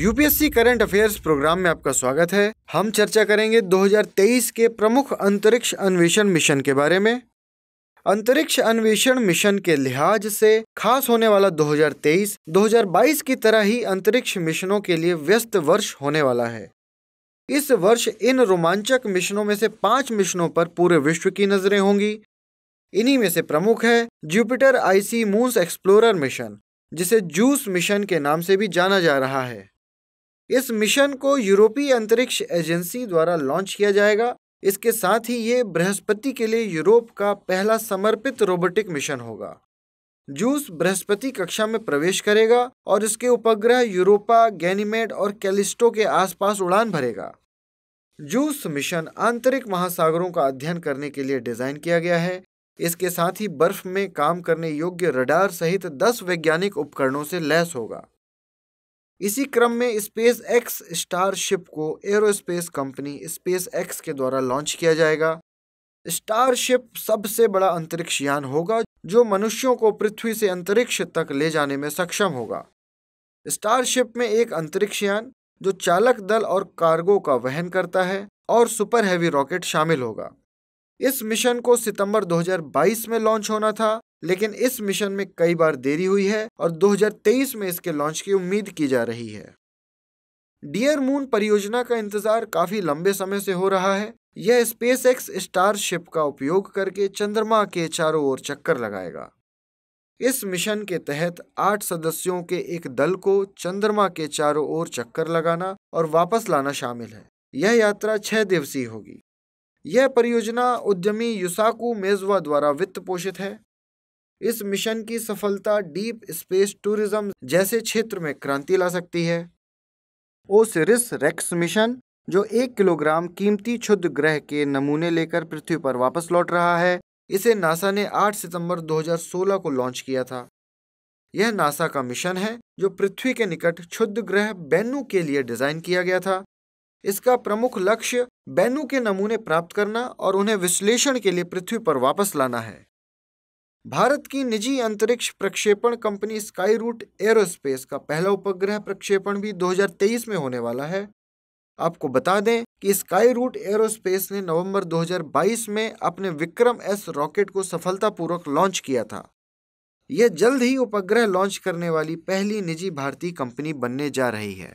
UPSC current affairs programme में आपका स्वागत है हम चर्चा करेंगे 2023 के प्रमुख अंतरिक्ष अन्वेषण मिशन के बारे में अंतरिक्ष अन्वेषण मिशन के लिहाज से खास होने वाला 2023, 2022 की तरह ही अंतरिक्ष मिशनों के लिए व्यस्त वर्ष होने वाला है इस वर्ष इन रोमांचक मिशनों में से पांच मिशनों पर पूरे विश्व की नजरें होंगी इन्हीं में से प्रमुख है Jupiter icy moons explorer mission जिसे जूस मिशन के नाम से भी जाना जा रहा है इस मिशन को यूरोपीय अंतरिक्ष एजेंसी द्वारा लॉन्च किया जाएगा इसके साथ ही ये बृहस्पति के लिए यूरोप का पहला समर्पित रोबोटिक मिशन होगा जूस बृहस्पति कक्षा में प्रवेश करेगा और इसके उपग्रह यूरोपा गैनीमेड और कैलिस्टो के आसपास उड़ान भरेगा जूस मिशन आंतरिक महासागरों का अध्ययन करने के लिए डिज़ाइन किया गया है इसके साथ ही बर्फ में काम करने योग्य रडार सहित 10 वैज्ञानिक उपकरणों से लैस होगा इसी क्रम में स्पेस एक्स स्टारशिप को एरोस्पेस कंपनी स्पेस एक्स के द्वारा लॉन्च किया जाएगा स्टारशिप सबसे बड़ा अंतरिक्ष यान होगा जो मनुष्यों को पृथ्वी से अंतरिक्ष तक ले जाने में सक्षम होगा स्टारशिप में एक अंतरिक्ष यान जो चालक दल और कार्गो का वहन करता है और सुपर हैवी रॉकेट शामिल होगा इस मिशन को सितंबर 2022 में लॉन्च होना था लेकिन इस मिशन में कई बार देरी हुई है और 2023 में इसके लॉन्च की उम्मीद की जा रही है डियर मून परियोजना का इंतजार काफी लंबे समय से हो रहा है यह स्पेस एक्स स्टारशिप का उपयोग करके चंद्रमा के चारों ओर चक्कर लगाएगा इस मिशन के तहत आठ सदस्यों के एक दल को चंद्रमा के चारों ओर चक्कर लगाना और वापस लाना शामिल है यह यात्रा छह दिवसीय होगी यह परियोजना उद्यमी युसाकू मेजवा द्वारा वित्त पोषित है इस मिशन की सफलता डीप स्पेस टूरिज्म जैसे क्षेत्र में क्रांति ला सकती है ओसिरिस रेक्स मिशन जो एक किलोग्राम कीमती क्षुद्ध ग्रह के नमूने लेकर पृथ्वी पर वापस लौट रहा है इसे नासा ने 8 सितंबर 2016 को लॉन्च किया था यह नासा का मिशन है जो पृथ्वी के निकट क्षुद्ध ग्रह बैनू के लिए डिजाइन किया गया था इसका प्रमुख लक्ष्य बैनू के नमूने प्राप्त करना और उन्हें विश्लेषण के लिए पृथ्वी पर वापस लाना है भारत की निजी अंतरिक्ष प्रक्षेपण कंपनी स्काई रूट एरोस्पेस का पहला उपग्रह प्रक्षेपण भी 2023 में होने वाला है आपको बता दें कि स्काई रूट एरोस्पेस ने नवंबर 2022 में अपने विक्रम एस रॉकेट को सफलतापूर्वक लॉन्च किया था यह जल्द ही उपग्रह लॉन्च करने वाली पहली निजी भारतीय कंपनी बनने जा रही है